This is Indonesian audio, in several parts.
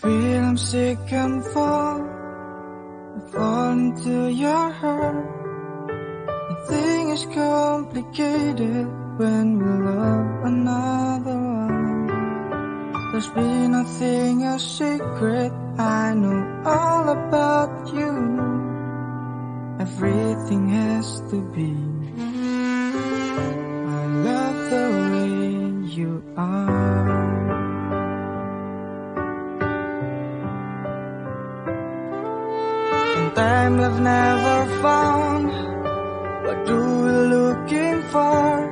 feel I'm sick and fall. I fall into your heart. thing is complicated when we love another one. There's been nothing a secret. I know all about you. Everything has to be. I love the way you are. time I've never found What do we looking for?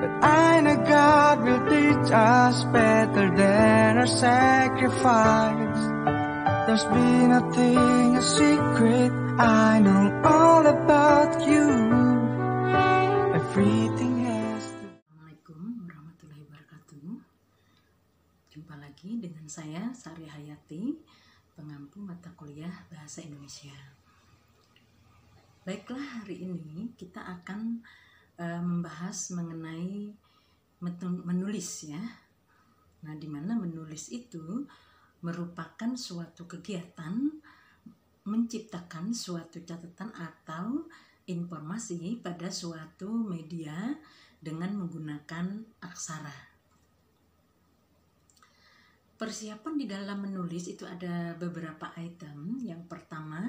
But I know God will teach us better than our sacrifice There's been a thing, a secret I know all about you Everything Assalamualaikum warahmatullahi wabarakatuh Jumpa lagi dengan saya Sari Hayati pengampu mata kuliah Bahasa Indonesia. Baiklah, hari ini kita akan uh, membahas mengenai menulis ya. Nah, di mana menulis itu merupakan suatu kegiatan menciptakan suatu catatan atau informasi pada suatu media dengan menggunakan aksara. Persiapan di dalam menulis itu ada beberapa item. Yang pertama,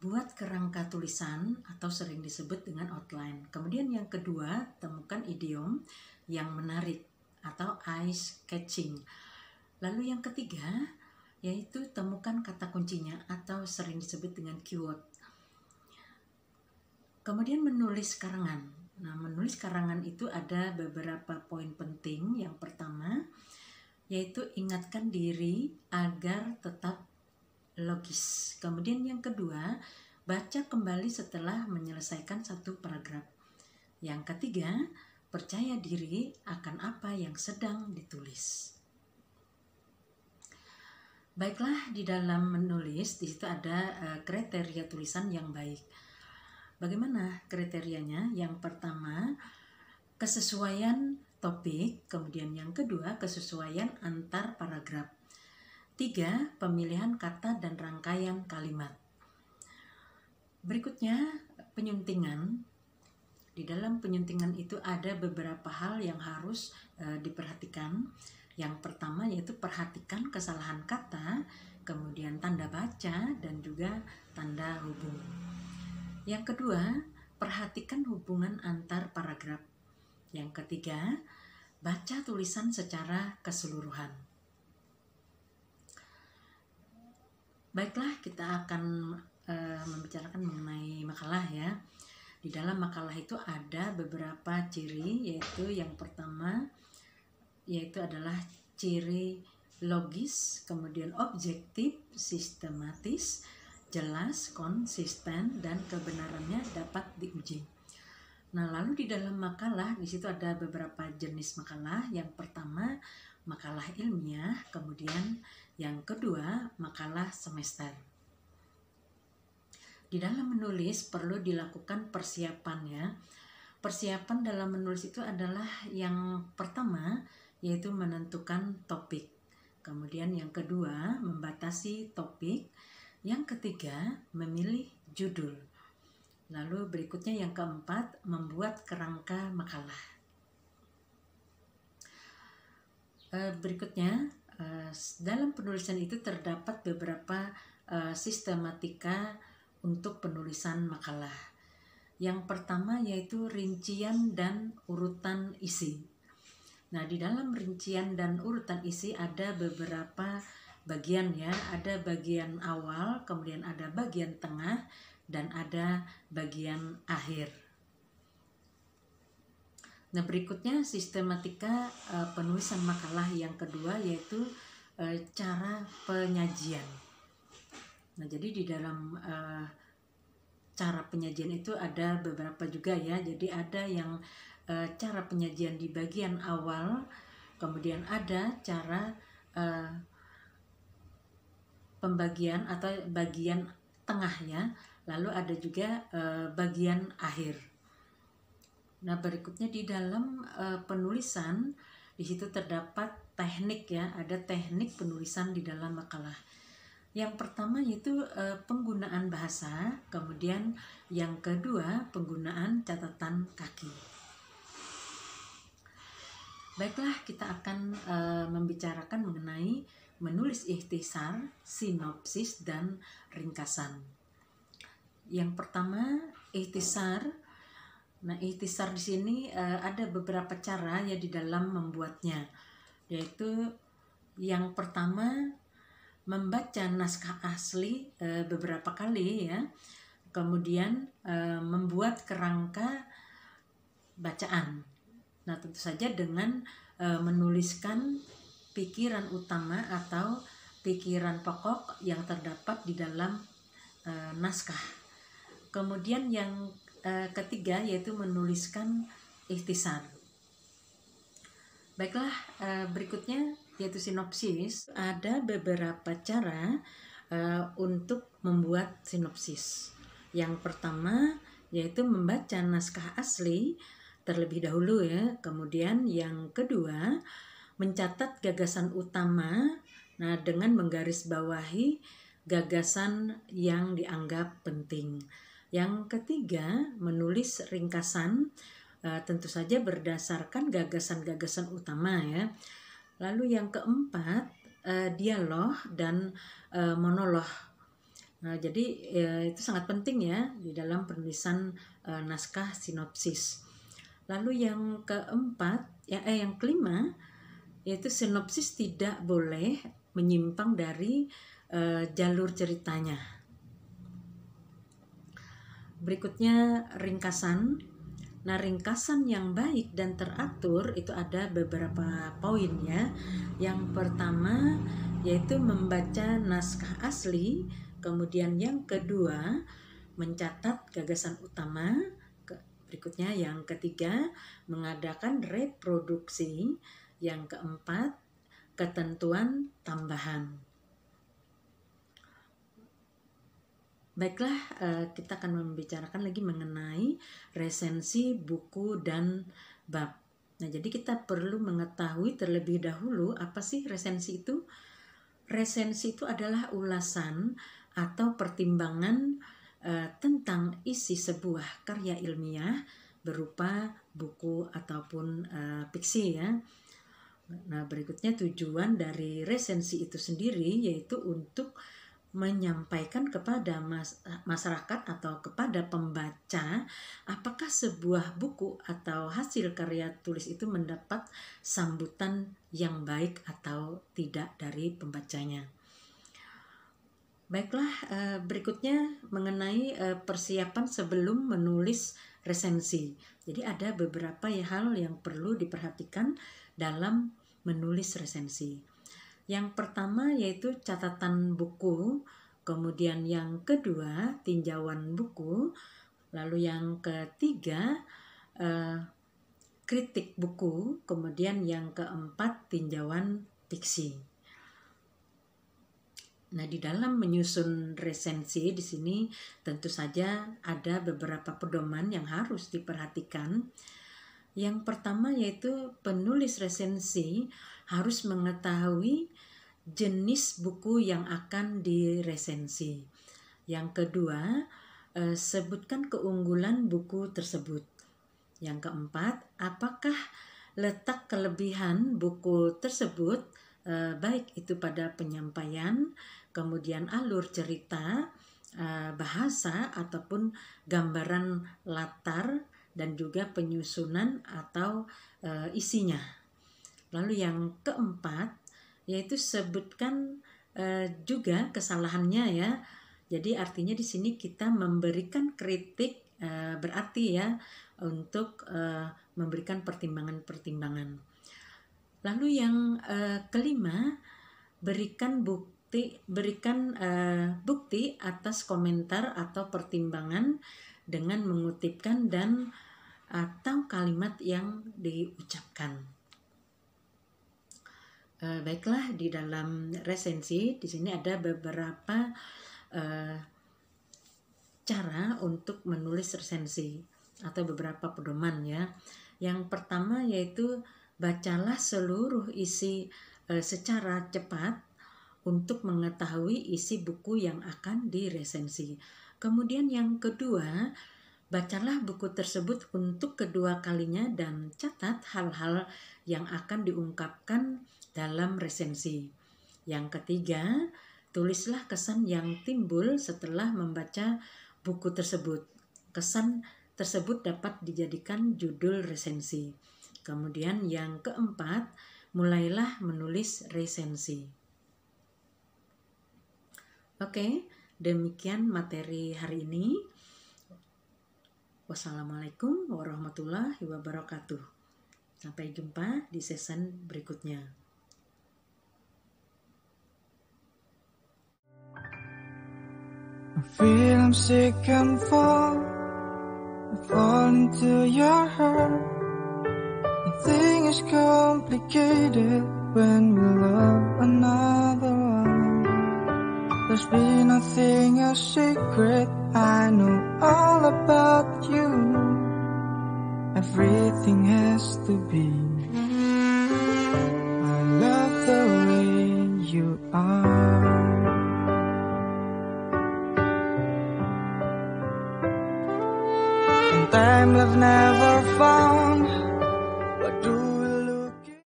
buat kerangka tulisan atau sering disebut dengan outline. Kemudian yang kedua, temukan idiom yang menarik atau ice catching. Lalu yang ketiga, yaitu temukan kata kuncinya atau sering disebut dengan keyword. Kemudian menulis karangan. Nah, menulis karangan itu ada beberapa poin penting. Yang pertama, yaitu ingatkan diri agar tetap logis. Kemudian yang kedua, baca kembali setelah menyelesaikan satu paragraf. Yang ketiga, percaya diri akan apa yang sedang ditulis. Baiklah, di dalam menulis di situ ada eh, kriteria tulisan yang baik. Bagaimana kriterianya? Yang pertama, kesesuaian topik, kemudian yang kedua kesesuaian antar paragraf. Tiga, pemilihan kata dan rangkaian kalimat. Berikutnya, penyuntingan. Di dalam penyuntingan itu ada beberapa hal yang harus e, diperhatikan. Yang pertama yaitu perhatikan kesalahan kata, kemudian tanda baca dan juga tanda hubung. Yang kedua, perhatikan hubungan antar paragraf. Yang ketiga, baca tulisan secara keseluruhan. Baiklah, kita akan e, membicarakan mengenai makalah ya. Di dalam makalah itu ada beberapa ciri, yaitu yang pertama yaitu adalah ciri logis, kemudian objektif, sistematis, jelas, konsisten, dan kebenarannya dapat diuji. Nah, lalu di dalam makalah di situ ada beberapa jenis makalah. Yang pertama, makalah ilmiah, kemudian yang kedua, makalah semester. Di dalam menulis perlu dilakukan persiapannya. Persiapan dalam menulis itu adalah yang pertama yaitu menentukan topik. Kemudian yang kedua, membatasi topik. Yang ketiga, memilih judul. Lalu berikutnya yang keempat, membuat kerangka makalah. E, berikutnya, e, dalam penulisan itu terdapat beberapa e, sistematika untuk penulisan makalah. Yang pertama yaitu rincian dan urutan isi. Nah, di dalam rincian dan urutan isi ada beberapa bagian ya, ada bagian awal, kemudian ada bagian tengah, dan ada bagian akhir. Nah, berikutnya sistematika e, penulisan makalah yang kedua yaitu e, cara penyajian. Nah, jadi di dalam e, cara penyajian itu ada beberapa juga ya. Jadi ada yang e, cara penyajian di bagian awal, kemudian ada cara e, pembagian atau bagian tengah ya Lalu ada juga eh, bagian akhir. Nah, berikutnya di dalam eh, penulisan di situ terdapat teknik ya, ada teknik penulisan di dalam makalah. Yang pertama yaitu e, penggunaan bahasa, kemudian yang kedua penggunaan catatan kaki. Baiklah, kita akan e, membicarakan mengenai menulis ikhtisar, sinopsis, dan ringkasan. Yang pertama, ikhtisar. Nah, ikhtisar di sini uh, ada beberapa cara ya di dalam membuatnya. Yaitu yang pertama membaca naskah asli uh, beberapa kali ya kemudian uh, membuat kerangka bacaan nah tentu saja dengan uh, menuliskan pikiran utama atau pikiran pokok yang terdapat di dalam e, naskah Kemudian yang eh, ketiga yaitu menuliskan ikhtisar. Baiklah, eh, berikutnya yaitu sinopsis. Ada beberapa cara eh, untuk membuat sinopsis. Yang pertama yaitu membaca naskah asli terlebih dahulu ya. Kemudian yang kedua mencatat gagasan utama nah dengan menggarisbawahi gagasan yang dianggap penting. Yang ketiga, menulis ringkasan e, tentu saja berdasarkan gagasan-gagasan utama ya. Lalu yang keempat, e, dialog dan e, monolog. Nah, jadi e, itu sangat penting ya di dalam penulisan e, naskah sinopsis. Lalu yang keempat, ya eh, yang kelima yaitu sinopsis tidak boleh menyimpang dari e, jalur ceritanya. Berikutnya ringkasan. Nah, ringkasan yang baik dan teratur itu ada beberapa poin ya. Yang pertama yaitu membaca naskah asli, kemudian yang kedua mencatat gagasan utama, berikutnya yang ketiga mengadakan reproduksi, yang keempat ketentuan tambahan. Baiklah, eh, kita akan membicarakan lagi mengenai resensi buku dan bab. Nah, jadi kita perlu mengetahui terlebih dahulu apa sih resensi itu? Resensi itu adalah ulasan atau pertimbangan eh, tentang isi sebuah karya ilmiah berupa buku ataupun eh, fiksi ya. Nah, berikutnya tujuan dari resensi itu sendiri yaitu untuk menyampaikan kepada mas, masyarakat atau kepada pembaca apakah sebuah buku atau hasil karya tulis itu mendapat sambutan yang baik atau tidak dari pembacanya. Baiklah, eh, berikutnya mengenai eh, persiapan sebelum menulis resensi. Jadi ada beberapa hal yang perlu diperhatikan dalam menulis resensi. Yang pertama yaitu catatan buku, kemudian yang kedua tinjauan buku, lalu yang ketiga eh, kritik buku, kemudian yang keempat tinjauan diksi. Nah, di dalam menyusun resensi di sini tentu saja ada beberapa pedoman yang harus diperhatikan. Yang pertama yaitu penulis resensi harus mengetahui jenis buku yang akan diresensi. Yang kedua, eh, sebutkan keunggulan buku tersebut. Yang keempat, apakah letak kelebihan buku tersebut eh, baik itu pada penyampaian, kemudian alur cerita, eh, bahasa ataupun gambaran latar dan juga penyusunan atau e, isinya. Lalu yang keempat yaitu sebutkan e, juga kesalahannya ya. Jadi artinya di sini kita memberikan kritik e, berarti ya untuk e, memberikan pertimbangan-pertimbangan. Lalu yang e, kelima berikan bukti berikan uh, bukti atas komentar atau pertimbangan dengan mengutipkan dan atau kalimat yang diucapkan. E, baiklah, di dalam resensi di sini ada beberapa e, cara untuk menulis resensi atau beberapa pedoman ya. Yang pertama yaitu bacalah seluruh isi e, secara cepat untuk mengetahui isi buku yang akan diresensi. Kemudian yang kedua, Bacalah buku tersebut untuk kedua kalinya dan catat hal-hal yang akan diungkapkan dalam resensi. Yang ketiga, tulislah kesan yang timbul setelah membaca buku tersebut. Kesan tersebut dapat dijadikan judul resensi. Kemudian yang keempat, mulailah menulis resensi. Oke, demikian materi hari ini. Wassalamualaikum warahmatullahi wabarakatuh. Sampai jumpa di season berikutnya. There's been nothing a secret, I know all about. everything has to be. I love the way you are.